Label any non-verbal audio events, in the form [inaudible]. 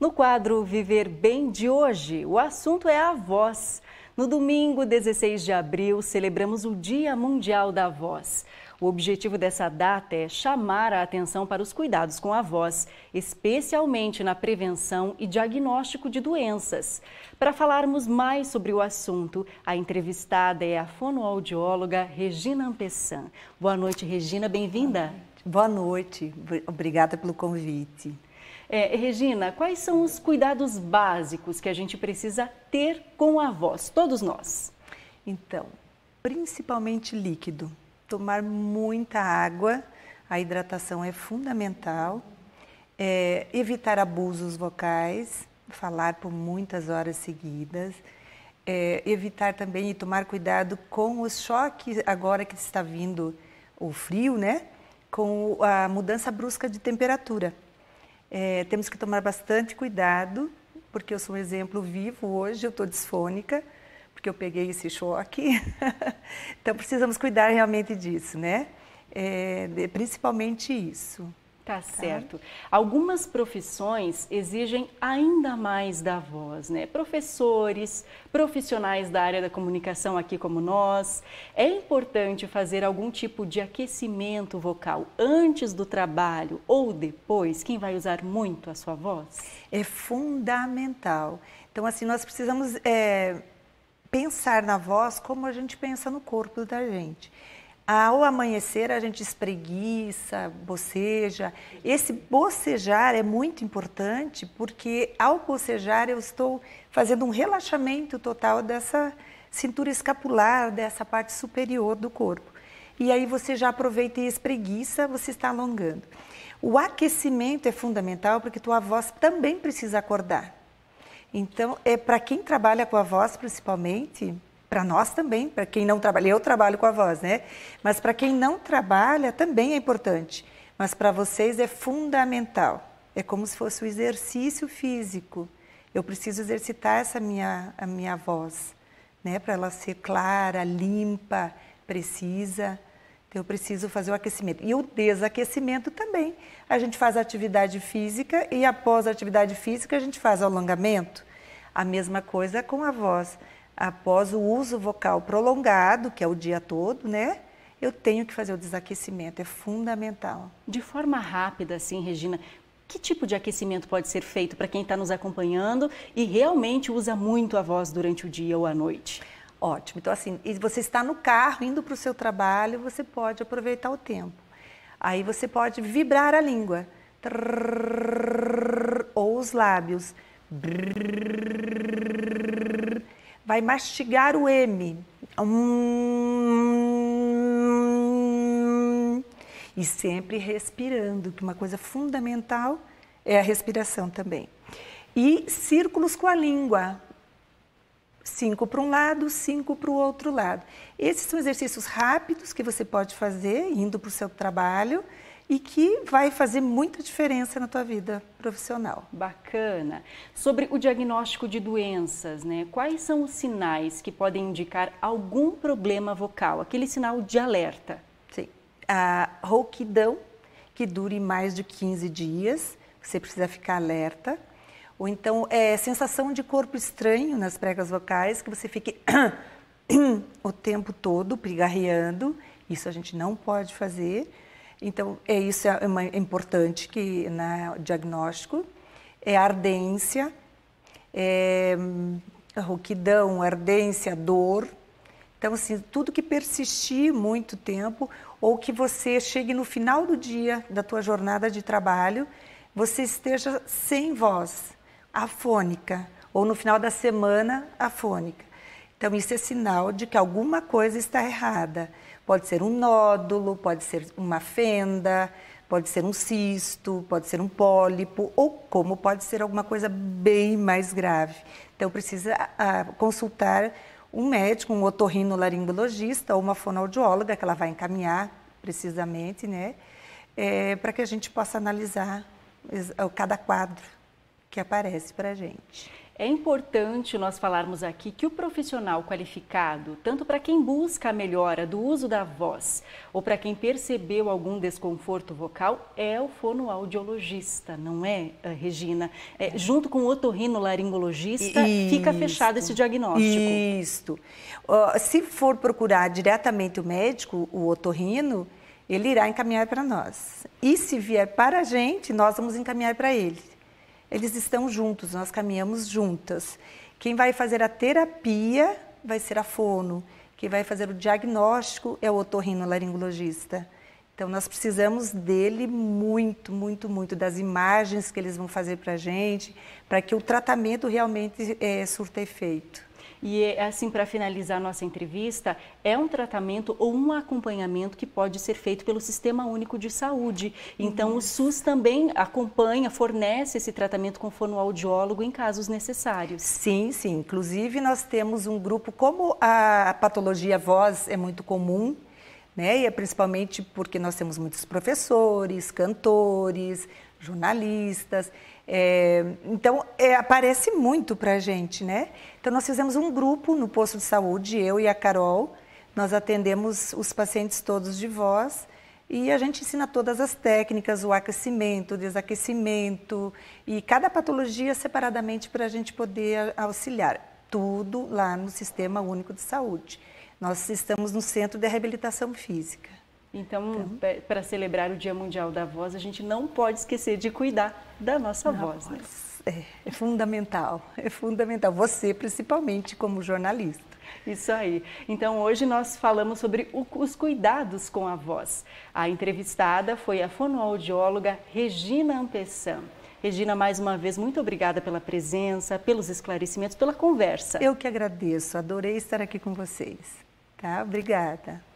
No quadro Viver Bem de hoje, o assunto é a voz. No domingo, 16 de abril, celebramos o Dia Mundial da Voz. O objetivo dessa data é chamar a atenção para os cuidados com a voz, especialmente na prevenção e diagnóstico de doenças. Para falarmos mais sobre o assunto, a entrevistada é a fonoaudióloga Regina Ampessan. Boa noite, Regina, bem-vinda. Boa noite, obrigada pelo convite. É, Regina, quais são os cuidados básicos que a gente precisa ter com a voz, todos nós? Então, principalmente líquido. Tomar muita água, a hidratação é fundamental. É, evitar abusos vocais, falar por muitas horas seguidas. É, evitar também e tomar cuidado com os choques agora que está vindo o frio, né? Com a mudança brusca de temperatura. É, temos que tomar bastante cuidado, porque eu sou um exemplo vivo hoje, eu estou disfônica, porque eu peguei esse choque. [laughs] então precisamos cuidar realmente disso, né? É, principalmente isso. Tá, tá certo. Algumas profissões exigem ainda mais da voz, né? Professores, profissionais da área da comunicação aqui como nós, é importante fazer algum tipo de aquecimento vocal antes do trabalho ou depois, quem vai usar muito a sua voz? É fundamental. Então, assim, nós precisamos é, pensar na voz como a gente pensa no corpo da gente. Ah, ao amanhecer, a gente espreguiça, boceja. Esse bocejar é muito importante porque, ao bocejar, eu estou fazendo um relaxamento total dessa cintura escapular, dessa parte superior do corpo. E aí você já aproveita e espreguiça, você está alongando. O aquecimento é fundamental porque tua voz também precisa acordar. Então, é para quem trabalha com a voz, principalmente, para nós também, para quem não trabalha, eu trabalho com a voz, né? Mas para quem não trabalha também é importante, mas para vocês é fundamental. É como se fosse o um exercício físico. Eu preciso exercitar essa minha a minha voz, né, para ela ser clara, limpa, precisa. Então, eu preciso fazer o aquecimento. E o desaquecimento também. A gente faz a atividade física e após a atividade física a gente faz o alongamento. A mesma coisa com a voz após o uso vocal prolongado, que é o dia todo, né? Eu tenho que fazer o desaquecimento, é fundamental. De forma rápida, assim, Regina, que tipo de aquecimento pode ser feito para quem está nos acompanhando e realmente usa muito a voz durante o dia ou à noite? Ótimo. Então, assim, você está no carro, indo para o seu trabalho, você pode aproveitar o tempo. Aí você pode vibrar a língua ou os lábios vai mastigar o M. Hum, e sempre respirando, que uma coisa fundamental é a respiração também. E círculos com a língua. Cinco para um lado, cinco para o outro lado. Esses são exercícios rápidos que você pode fazer indo para o seu trabalho e que vai fazer muita diferença na tua vida profissional. Bacana. Sobre o diagnóstico de doenças, né? Quais são os sinais que podem indicar algum problema vocal? Aquele sinal de alerta. Sim. A rouquidão que dure mais de 15 dias, você precisa ficar alerta. Ou então é sensação de corpo estranho nas pregas vocais, que você fique [coughs] o tempo todo pigarreando. Isso a gente não pode fazer então, é isso é, é importante que né, diagnóstico é ardência, é, rouquidão, ardência, dor. Então, assim, tudo que persistir muito tempo ou que você chegue no final do dia da tua jornada de trabalho, você esteja sem voz, afônica, ou no final da semana, afônica. Então, isso é sinal de que alguma coisa está errada. Pode ser um nódulo, pode ser uma fenda, pode ser um cisto, pode ser um pólipo, ou como pode ser alguma coisa bem mais grave. Então, precisa a, ah, consultar um médico, um otorrinolaringologista ou uma fonoaudióloga, que ela vai encaminhar precisamente, né? É, para que a gente possa analisar cada quadro que aparece para a gente. É importante nós falarmos aqui que o profissional qualificado, tanto para quem busca a melhora do uso da voz ou para quem percebeu algum desconforto vocal, é o fonoaudiologista, não é, eh, Regina? É, junto com o otorrinolaringologista, Isto. fica fechado esse diagnóstico. Isto. Uh, se for procurar diretamente o médico, o otorrino, ele irá encaminhar para nós. E se vier para a gente, nós vamos encaminhar para ele eles estão juntos, nós caminhamos juntas. Quem vai fazer a terapia vai ser a fono, quem vai fazer o diagnóstico é o otorrinolaringologista. Então nós precisamos dele muito, muito, muito das imagens que eles vão fazer para a gente, para que o tratamento realmente é, surta efeito. E é, assim, para finalizar nossa entrevista, é um tratamento ou um acompanhamento que pode ser feito pelo Sistema Único de Saúde. Então, uhum. o SUS também acompanha, fornece esse tratamento conforme o audiólogo em casos necessários. Sim, sim. Inclusive, nós temos um grupo, como a patologia voz é muito comum, né? E é principalmente porque nós temos muitos professores, cantores, jornalistas. É, então, é, aparece muito para a gente, né? Então, nós fizemos um grupo no posto de saúde, eu e a Carol. Nós atendemos os pacientes todos de voz e a gente ensina todas as técnicas, o aquecimento, o desaquecimento e cada patologia separadamente para a gente poder auxiliar. Tudo lá no Sistema Único de Saúde. Nós estamos no Centro de Reabilitação Física. Então, então para celebrar o Dia Mundial da Voz, a gente não pode esquecer de cuidar da nossa voz. voz. Né? É, é fundamental, é fundamental. Você, principalmente, como jornalista. Isso aí. Então, hoje nós falamos sobre o, os cuidados com a voz. A entrevistada foi a fonoaudióloga Regina Ampessan. Regina, mais uma vez, muito obrigada pela presença, pelos esclarecimentos, pela conversa. Eu que agradeço, adorei estar aqui com vocês. Tá? Obrigada.